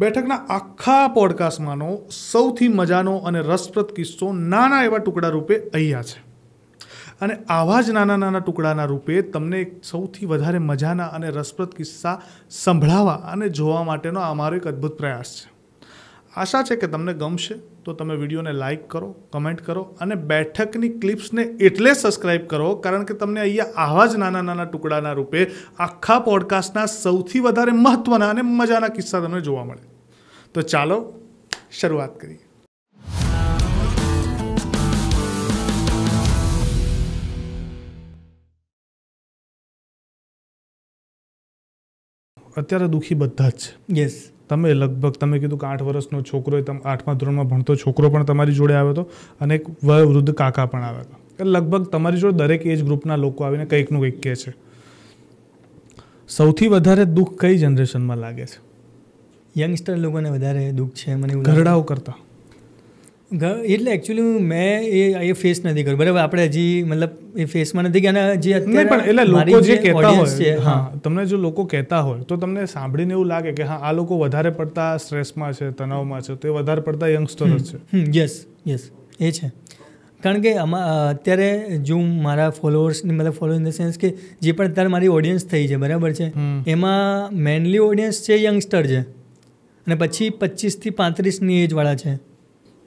બેઠકના આખા પોડકાસ્ટમાંનો સૌથી મજાનો અને રસપ્રદ કિસ્સો નાના એવા ટુકડા રૂપે અહીંયા છે અને આવા જ નાના નાના ટુકડાના રૂપે તમને સૌથી વધારે મજાના અને રસપ્રદ કિસ્સા સંભળાવવા અને જોવા માટેનો અમારો એક અદ્ભુત પ્રયાસ છે આશા છે કે તમને ગમશે તો તમે વિડીયોને લાઇક કરો કમેન્ટ કરો અને બેઠકની ક્લિપ્સને એટલે સબસ્ક્રાઈબ કરો કારણ કે તમને અહીંયા આવા જ નાના નાના ટુકડાના રૂપે આખા પોડકાસ્ટના સૌથી વધારે મહત્ત્વના અને મજાના કિસ્સા તમને જોવા મળે તો ચાલો શરૂઆત કરીએ અત્યારે દુઃખી બધા જ યસ તમે લગભગ તમે કીધું કે આઠ વર્ષનો છોકરો તમે આઠમા ધોરણમાં ભણતો છોકરો પણ તમારી જોડે આવ્યો હતો અને એક વૃદ્ધ કાકા પણ આવ્યા હતા એટલે લગભગ તમારી જોડે દરેક એજ ગ્રુપના લોકો આવીને કંઈકનું કંઈક કહે છે સૌથી વધારે દુઃખ કઈ જનરેશનમાં લાગે છે યંગસ્ટર લોકોને વધારે દુઃખ છે મને ઘરડાઓ કરતાં એટલે એકચ્યુઅલી મેં એ એ ફેસ નથી કર્યું બરાબર આપણે હજી મતલબ એ ફેસમાં નથી ગયા જે અત્યારે પણ એટલે લોકો જે કહેતા હોય હા તમને જો લોકો કહેતા હોય તો તમને સાંભળીને એવું લાગે કે હા આ લોકો વધારે પડતા સ્ટ્રેસમાં છે તણાવમાં છે તો એ વધારે પડતા યંગસ્ટર છે યસ યસ એ છે કારણ કે આમાં અત્યારે જો મારા ફોલોઅર્સની મતલબ ફોલો ઇન ધ સેન્સ કે જે પણ અત્યારે મારી ઓડિયન્સ થઈ છે બરાબર છે એમાં મેનલી ઓડિયન્સ છે યંગસ્ટર છે અને પછી પચીસથી પાંત્રીસની એજવાળા છે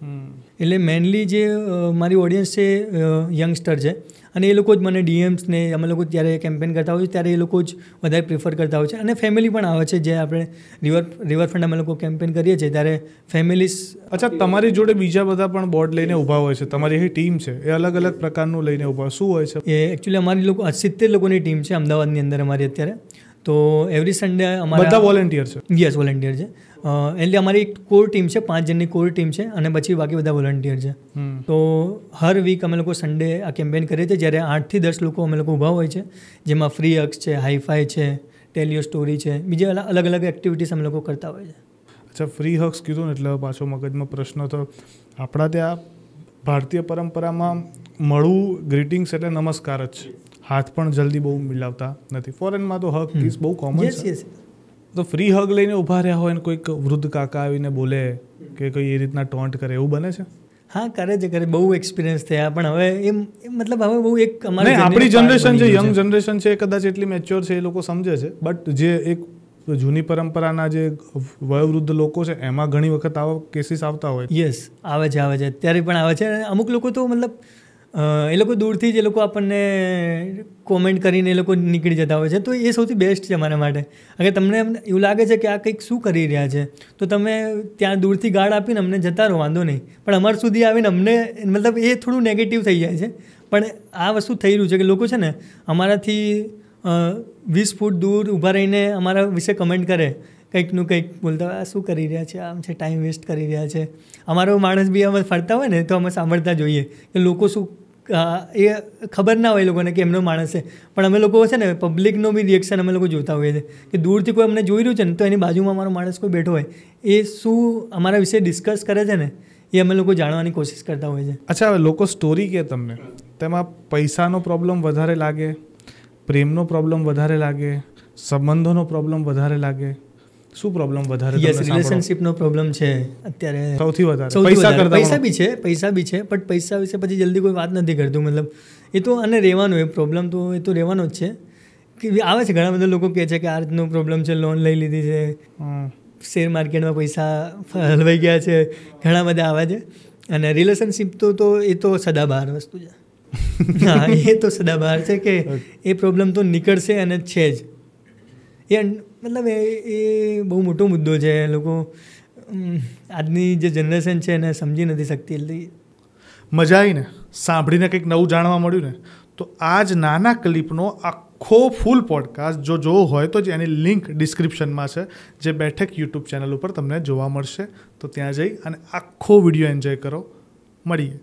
એટલે મેનલી જે મારી ઓડિયન્સ છે યંગસ્ટર છે અને એ લોકો જ મને ડીએમ્સને અમે લોકો જ્યારે કેમ્પેન કરતા હોય છે ત્યારે એ લોકો જ વધારે પ્રિફર કરતા હોય છે અને ફેમિલી પણ આવે છે જે આપણે રિવર રિવરફ્રન્ટ અમે લોકો કેમ્પેન કરીએ છીએ ત્યારે ફેમિલીસ અચ્છા તમારી જોડે બીજા બધા પણ બોર્ડ લઈને ઊભા હોય છે તમારી એ ટીમ છે એ અલગ અલગ પ્રકારનું લઈને ઊભા શું હોય છે એ એકચ્યુઅલી અમારી લોકો સિત્તેર લોકોની ટીમ છે અમદાવાદની અંદર અમારી અત્યારે તો એવરી સન્ડે અમારા બધા વોલેન્ટિયર છે યસ વોલેન્ટિયર છે એટલે અમારી એક કોર ટીમ છે પાંચ જણની કોર ટીમ છે અને પછી બાકી બધા વોલેન્ટિયર છે તો હર વીક અમે લોકો સન્ડે આ કેમ્પેન કરીએ છીએ જ્યારે આઠથી દસ લોકો અમે લોકો ઊભા હોય છે જેમાં ફ્રી અક્સ છે હાઈફાઈ છે ટેલિયો સ્ટોરી છે બીજી અલગ અલગ એક્ટિવિટીઝ અમે લોકો કરતા હોય છે અચ્છા ફ્રી હક્સ કીધું ને એટલે પાછો મગજમાં પ્રશ્ન થયો આપણા ત્યાં ભારતીય પરંપરામાં મળવું ગ્રીટિંગ્સ એટલે નમસ્કાર જ છે હાથ પણ જલ્દી બહુ મિલાવતા નથી ફોરેનમાં તો હગ કિસ બહુ કોમન છે તો ફ્રી હગ લઈને ઊભા રહ્યા હોય ને કોઈક વૃદ્ધ કાકા આવીને બોલે કે કોઈ એ રીતના ટોન્ટ કરે એવું બને છે હા કરે છે કરે બહુ એક્સપિરિયન્સ થયા પણ હવે એમ એમ મતલબ હવે બહુ એક અમારી આપણી જનરેશન છે યંગ જનરેશન છે કદાચ એટલી મેચ્યોર છે એ લોકો સમજે છે બટ જે એક જૂની પરંપરાના જે વયોવૃદ્ધ લોકો છે એમાં ઘણી વખત આવા કેસીસ આવતા હોય યસ આવે છે આવે છે અત્યારે પણ આવે છે અમુક લોકો તો મતલબ એ લોકો દૂરથી જ એ લોકો આપણને કોમેન્ટ કરીને એ લોકો નીકળી જતા હોય છે તો એ સૌથી બેસ્ટ છે મારા માટે અગર તમને એવું લાગે છે કે આ કંઈક શું કરી રહ્યા છે તો તમે ત્યાં દૂરથી ગાળ આપીને અમને જતા રહો વાંધો નહીં પણ અમાર સુધી આવીને અમને મતલબ એ થોડું નેગેટિવ થઈ જાય છે પણ આ વસ્તુ થઈ રહ્યું છે કે લોકો છે ને અમારાથી વીસ ફૂટ દૂર ઊભા રહીને અમારા વિશે કમેન્ટ કરે કંઈકનું કંઈક બોલતા હોય આ શું કરી રહ્યા છે આમ છે ટાઈમ વેસ્ટ કરી રહ્યા છે અમારો માણસ બી અમે ફરતા હોય ને તો અમે સાંભળતા જોઈએ કે લોકો શું એ ખબર ના હોય એ લોકોને કે એમનો માણસ છે પણ અમે લોકો છે ને પબ્લિકનો બી રિએક્શન અમે લોકો જોતા હોઈએ છીએ કે દૂરથી કોઈ અમને જોઈ રહ્યું છે ને તો એની બાજુમાં અમારો માણસ કોઈ બેઠો હોય એ શું અમારા વિશે ડિસ્કસ કરે છે ને એ અમે લોકો જાણવાની કોશિશ કરતા હોઈએ છીએ અચ્છા લોકો સ્ટોરી કે તમને તેમાં પૈસાનો પ્રોબ્લેમ વધારે લાગે પ્રેમનો પ્રોબ્લેમ વધારે લાગે સંબંધોનો પ્રોબ્લેમ વધારે લાગે શું પ્રોબ્લેમ વધારે યસ રિલેશનશિપનો પ્રોબ્લમ છે અત્યારે સૌથી વધારે પૈસા કરતા પૈસા બી છે પૈસા બી છે બટ પૈસા વિશે પછી જલ્દી કોઈ વાત નથી કરતું મતલબ એ તો અને રહેવાનું એ પ્રોબ્લેમ તો એ તો રહેવાનો જ છે કે આવે છે ઘણા બધા લોકો કહે છે કે આ રીતનો પ્રોબ્લેમ છે લોન લઈ લીધી છે શેર માર્કેટમાં પૈસા હલવાઈ ગયા છે ઘણા બધા આવે છે અને રિલેશનશિપ તો તો એ તો સદાબહાર વસ્તુ છે હા એ તો સદાબહાર છે કે એ પ્રોબ્લેમ તો નીકળશે અને છે જ એ મતલબ એ એ બહુ મોટો મુદ્દો છે લોકો આજની જે જનરેશન છે એને સમજી નથી શકતી એટલે મજા આવીને સાંભળીને કંઈક નવું જાણવા મળ્યું ને તો આ જ નાના ક્લિપનો આખો ફૂલ પોડકાસ્ટ જો જોવો હોય તો જ એની લિંક ડિસ્ક્રિપ્શનમાં છે જે બેઠક યુટ્યુબ ચેનલ ઉપર તમને જોવા મળશે તો ત્યાં જઈ અને આખો વિડીયો એન્જોય કરો મળીએ